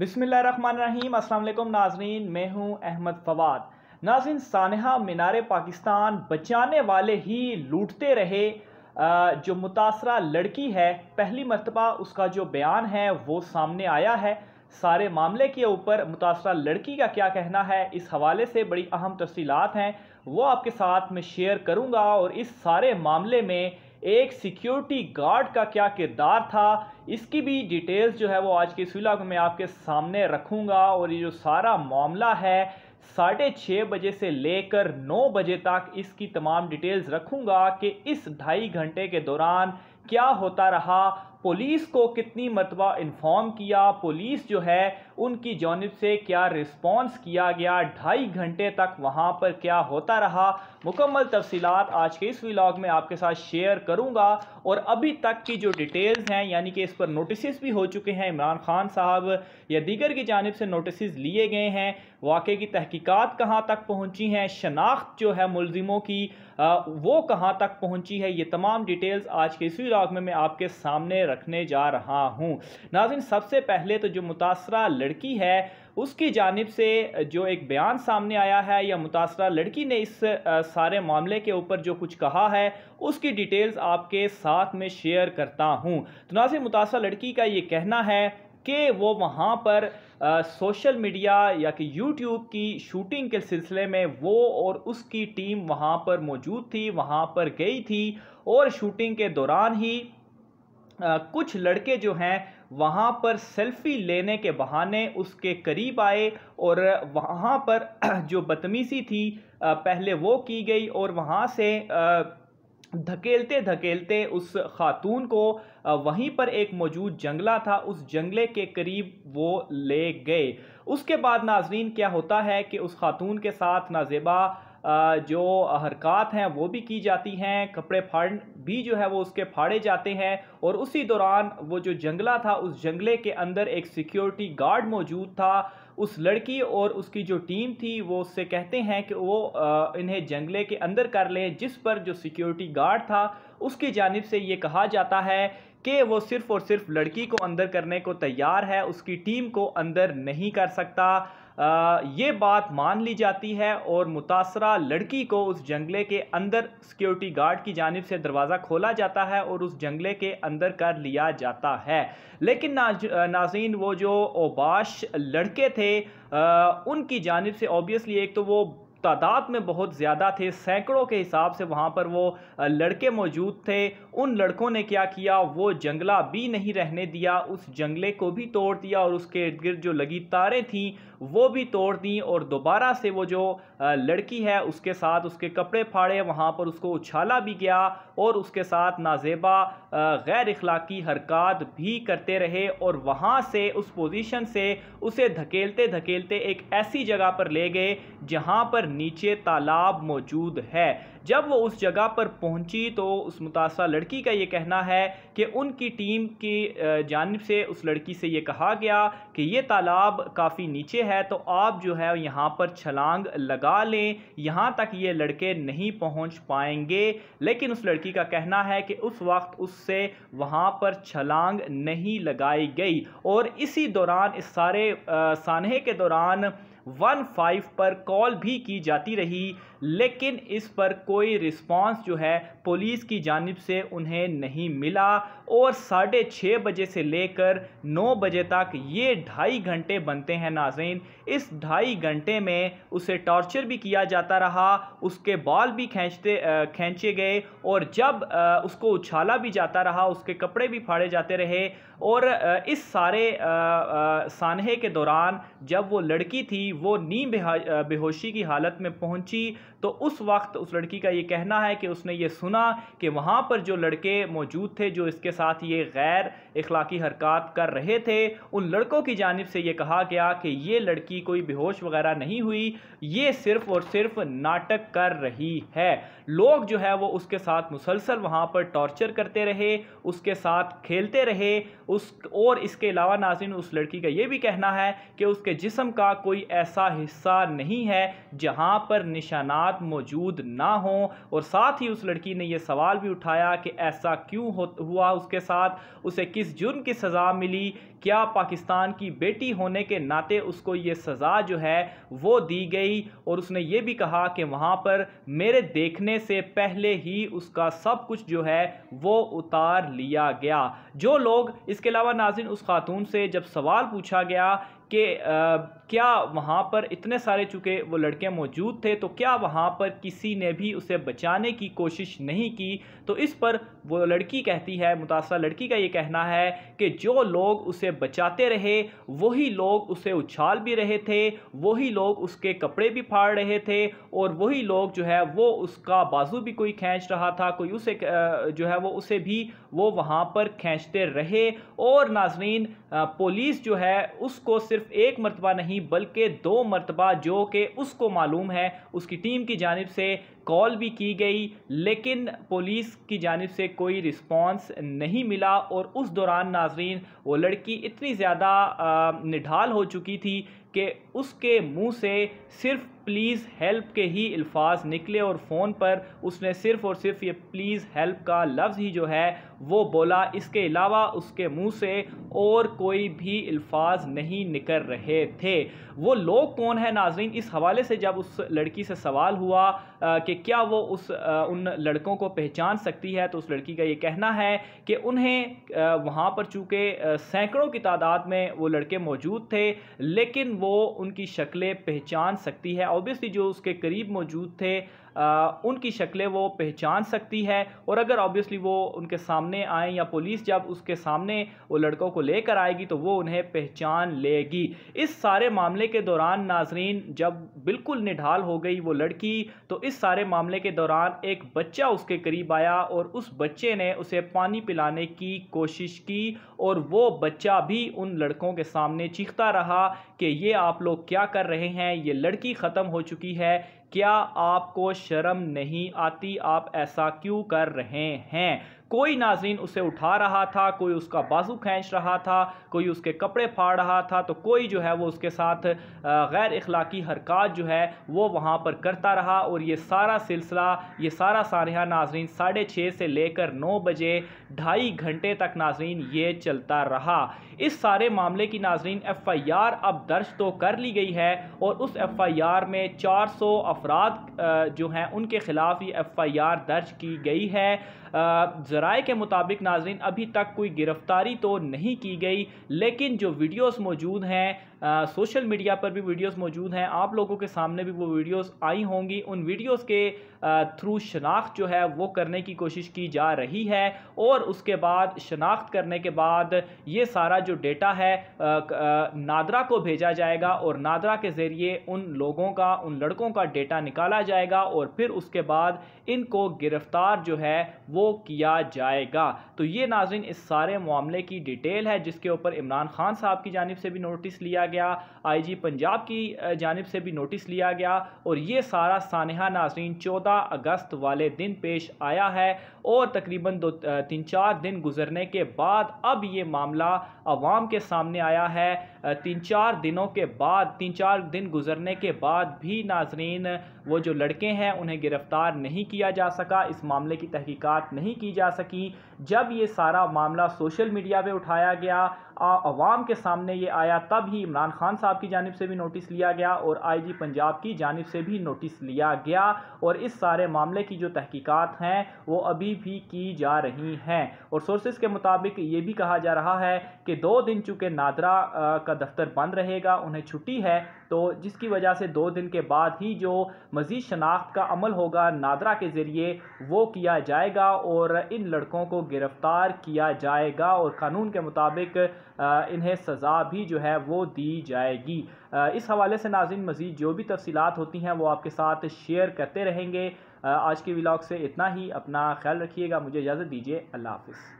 बिसमीम अल्लाम नाजरीन मैं हूँ अहमद फवाद नाजिन सानहा मीनार पाकिस्तान बचाने वाले ही लूटते रहे जो मुतासरा लड़की है पहली मरतबा उसका जो बयान है वो सामने आया है सारे मामले के ऊपर मुतासरा लड़की का क्या कहना है इस हवाले से बड़ी अहम तफसीत हैं वो आपके साथ मैं शेयर करूँगा और इस सारे मामले में एक सिक्योरिटी गार्ड का क्या किरदार था इसकी भी डिटेल्स जो है वो आज के इस व्लॉग में आपके सामने रखूँगा और ये जो सारा मामला है साढ़े छः बजे से लेकर नौ बजे तक इसकी तमाम डिटेल्स रखूँगा कि इस ढाई घंटे के दौरान क्या होता रहा पुलिस को कितनी मरतबा इन्फॉर्म किया पुलिस जो है उनकी जानब से क्या रिस्पॉन्स किया गया ढाई घंटे तक वहाँ पर क्या होता रहा मुकम्मल तफसीत आज के इस व्लाग में आपके साथ शेयर करूँगा और अभी तक की जो डिटेल्स हैं यानी कि इस पर नोटिस भी हो चुके हैं इमरान खान साहब या दीगर की जानब से नोटिस लिए गए हैं वाक़े की तहकीकात कहाँ तक पहुँची हैं शनाख्त जो है मुलजिमों की आ, वो कहाँ तक पहुँची है ये तमाम डिटेल्स आज के इस व्लाग में मैं आपके सामने रखने जा रहा हूँ नाजिन सबसे पहले तो जो मुतासर लड़की है उसकी जानब से जो एक बयान सामने आया है या मुतासरा लड़की ने इस सारे मामले के ऊपर जो कुछ कहा है उसकी डिटेल्स आपके साथ में शेयर करता हूँ तो नाजिन मुतासर लड़की का ये कहना है कि वो वहाँ पर आ, सोशल मीडिया या कि यूट्यूब की शूटिंग के सिलसिले में वो और उसकी टीम वहाँ पर मौजूद थी वहाँ पर गई थी और शूटिंग के दौरान ही कुछ लड़के जो हैं वहाँ पर सेल्फी लेने के बहाने उसके करीब आए और वहाँ पर जो बदतमीज़ी थी पहले वो की गई और वहाँ से धकेलते धकेलते उस खातून को वहीं पर एक मौजूद जंगला था उस जंगले के करीब वो ले गए उसके बाद नाजरीन क्या होता है कि उस खातून के साथ नाजेबा जो हरकत हैं वो भी की जाती हैं कपड़े फाड़ भी जो है वो उसके फाड़े जाते हैं और उसी दौरान वो जो जंगला था उस जंगले के अंदर एक सिक्योरिटी गार्ड मौजूद था उस लड़की और उसकी जो टीम थी वो उससे कहते हैं कि वो इन्हें जंगले के अंदर कर लें जिस पर जो सिक्योरिटी गार्ड था उसकी जानब से ये कहा जाता है कि वो सिर्फ़ और सिर्फ लड़की को अंदर करने को तैयार है उसकी टीम को अंदर नहीं कर सकता ये बात मान ली जाती है और मुतासरा लड़की को उस जंगले के अंदर सिक्योरिटी गार्ड की जानब से दरवाज़ा खोला जाता है और उस जंगले के अंदर कर लिया जाता है लेकिन नाज नाजीन वो जो ओबाश लड़के थे आ, उनकी जानब से ऑबियसली एक तो वो तादाद में बहुत ज़्यादा थे सैकड़ों के हिसाब से वहाँ पर वो लड़के मौजूद थे उन लड़कों ने क्या किया वो जंगला भी नहीं रहने दिया उस जंगले को भी तोड़ दिया और उसके इर्द गिर्द जो लगी तारें थीं वो भी तोड़ दी और दोबारा से वो जो लड़की है उसके साथ उसके कपड़े फाड़े वहाँ पर उसको उछाला भी गया और उसके साथ नाजेबा गैर अखलाक़ी हरकत भी करते रहे और वहाँ से उस पोजीशन से उसे धकेलते धकेलते एक ऐसी जगह पर ले गए जहाँ पर नीचे तालाब मौजूद है जब वो उस जगह पर पहुंची तो उस मुतासर लड़की का ये कहना है कि उनकी टीम की जानब से उस लड़की से ये कहा गया कि ये तालाब काफ़ी नीचे है तो आप जो है यहाँ पर छलांग लगा लें यहाँ तक ये लड़के नहीं पहुँच पाएंगे लेकिन उस लड़की का कहना है कि उस वक्त उससे वहाँ पर छलांग नहीं लगाई गई और इसी दौरान इस सारे सानहे के दौरान फाइव पर कॉल भी की जाती रही लेकिन इस पर कोई रिस्पांस जो है पुलिस की जानब से उन्हें नहीं मिला और साढ़े छः बजे से लेकर नौ बजे तक ये ढाई घंटे बनते हैं नाजन इस ढाई घंटे में उसे टॉर्चर भी किया जाता रहा उसके बाल भी खींचते खींचे गए और जब आ, उसको उछाला भी जाता रहा उसके कपड़े भी फाड़े जाते रहे और आ, इस सारे सानहे के दौरान जब वो लड़की थी वो नी बेहोशी की हालत में पहुंची तो उस वक्त उस लड़की का ये कहना है कि उसने ये सुना कि वहाँ पर जो लड़के मौजूद थे जो इसके साथ ये गैर अखलाक़ी हरकत कर रहे थे उन लड़कों की जानब से ये कहा गया कि ये लड़की कोई बेहोश वगैरह नहीं हुई ये सिर्फ़ और सिर्फ नाटक कर रही है लोग जो है वो उसके साथ मुसलसल वहाँ पर टॉर्चर करते रहे उसके साथ खेलते रहे उस और इसके अलावा नाजिन उस लड़की का ये भी कहना है कि उसके जिसम का कोई ऐसा हिस्सा नहीं है जहाँ पर निशाना साथ मौजूद ना हो और साथ ही उस लड़की ने यह सवाल भी उठाया कि ऐसा क्यों हुआ उसके साथ उसे किस जुर्म की सज़ा मिली क्या पाकिस्तान की बेटी होने के नाते उसको ये सज़ा जो है वो दी गई और उसने ये भी कहा कि वहाँ पर मेरे देखने से पहले ही उसका सब कुछ जो है वो उतार लिया गया जो लोग इसके अलावा नाजिन उस खातून से जब सवाल पूछा गया कि क्या वहाँ पर इतने सारे चूँकि वो लड़के मौजूद थे तो क्या वहाँ पर किसी ने भी उसे बचाने की कोशिश नहीं की तो इस पर वो लड़की कहती है मुतासर लड़की का ये कहना है कि जो लोग उसे बचाते रहे वही लोग उसे उछाल भी रहे थे वही लोग उसके कपड़े भी फाड़ रहे थे और वही लोग जो है वो उसका बाजू भी कोई खींच रहा था कोई उसे जो है वो उसे भी वो वहाँ पर खींचते रहे और नाजरीन पुलिस जो है उसको सिर्फ एक मरतबा नहीं नहीं बल्कि दो मरतबा जो कि उसको मालूम है उसकी टीम की जानब से कॉल भी की गई लेकिन पुलिस की जानब से कोई रिस्पॉन्स नहीं मिला और उस दौरान नाजरीन वो लड़की इतनी ज़्यादा निढाल हो चुकी थी कि उसके मुंह से सिर्फ प्लीज़ हेल्प के ही अल्फाज निकले और फ़ोन पर उसने सिर्फ़ और सिर्फ ये प्लीज़ हेल्प का लफ्ज़ ही जो है वो बोला इसके अलावा उसके मुंह से और कोई भी अल्फाज नहीं निकल रहे थे वो लोग कौन है नाजरीन इस हवाले से जब उस लड़की से सवाल हुआ कि क्या वो उस आ, उन लड़कों को पहचान सकती है तो उस लड़की का ये कहना है कि उन्हें वहाँ पर चूँकि सैकड़ों की तादाद में वो लड़के मौजूद थे लेकिन वो उनकी शक्लें पहचान सकती है और ऑब्वियसली जो उसके करीब मौजूद थे उनकी शक्लें वो पहचान सकती है और अगर ऑब्वियसली वो उनके सामने आए या पुलिस जब उसके सामने वो लड़कों को लेकर आएगी तो वो उन्हें पहचान लेगी इस सारे मामले के दौरान नाजरीन जब बिल्कुल निढाल हो गई वो लड़की तो इस सारे मामले के दौरान एक बच्चा उसके करीब आया और उस बच्चे ने उसे पानी पिलाने की कोशिश की और वो बच्चा भी उन लड़कों के सामने चीखता रहा कि ये आप लोग क्या कर रहे हैं ये लड़की ख़त्म हो चुकी है क्या आपको शर्म नहीं आती आप ऐसा क्यों कर रहे हैं कोई नाजरीन उसे उठा रहा था कोई उसका बाजू खींच रहा था कोई उसके कपड़े फाड़ रहा था तो कोई जो है वो उसके साथ गैर अखलाक़ी हरकत जो है वो वहाँ पर करता रहा और ये सारा सिलसिला ये सारा सानहा नाजरीन साढ़े छः से लेकर नौ बजे ढाई घंटे तक नाजरीन ये चलता रहा इस सारे मामले की नाजरीन एफ़ आई आर अब दर्ज तो कर ली गई है और उस एफ़ आई आर में चार सौ अफराद जो हैं उनके ख़िलाफ़ ये एफ़ आई आर दर्ज की गई है ज़राए के मुताबिक नाजरीन अभी तक कोई गिरफ़्तारी तो नहीं की गई लेकिन जो वीडियोस मौजूद हैं सोशल मीडिया पर भी वीडियोस मौजूद हैं आप लोगों के सामने भी वो वीडियोस आई होंगी उन वीडियोस के थ्रू शनाख्त जो है वो करने की कोशिश की जा रही है और उसके बाद शनाख्त करने के बाद ये सारा जो डेटा है नादरा को भेजा जाएगा और नादरा के ज़रिए उन लोगों का उन लड़कों का डेटा निकाला जाएगा और फिर उसके बाद इनको गिरफ़्तार जो है वो वो किया जाएगा तो ये नाजिन इस सारे मामले की डिटेल है जिसके ऊपर इमरान खान साहब की जानब से भी नोटिस लिया गया जी पंजाब की जानब से भी नोटिस लिया गया और ये सारा सानहा नाजरीन चौदह अगस्त वाले दिन पेश आया है और तकरीबन दो तीन चार दिन गुजरने के बाद अब ये मामला आवाम के सामने आया है तीन चार दिनों के बाद तीन चार दिन गुजरने के बाद भी नाजरीन वो जो लड़के हैं उन्हें गिरफ़्तार नहीं किया जा सका इस मामले की तहकीकात नहीं की जा सकी जब ये सारा मामला सोशल मीडिया पे उठाया गया आवाम के सामने ये आया तब ही इमरान खान साहब की जानब से भी नोटिस लिया गया और आईजी पंजाब की जानब से भी नोटिस लिया गया और इस सारे मामले की जो तहकीकात हैं वो अभी भी की जा रही हैं और सोर्सेज के मुताबिक ये भी कहा जा रहा है कि दो दिन चूँकि नादरा आपका दफ्तर बंद रहेगा उन्हें छुट्टी है तो जिसकी वजह से दो दिन के बाद ही जो मज़ीद शनाख्त का अमल होगा नादरा के ज़रिए वो किया जाएगा और इन लड़कों को गिरफ़्तार किया जाएगा और क़ानून के मुताबिक इन्हें सज़ा भी जो है वो दी जाएगी इस हवाले से नाजिन मज़ीद जो भी तफसीत होती हैं वो आपके साथ शेयर करते रहेंगे आज के व्लाग से इतना ही अपना ख्याल रखिएगा मुझे इजाज़त दीजिए अल्लाह हाफिज़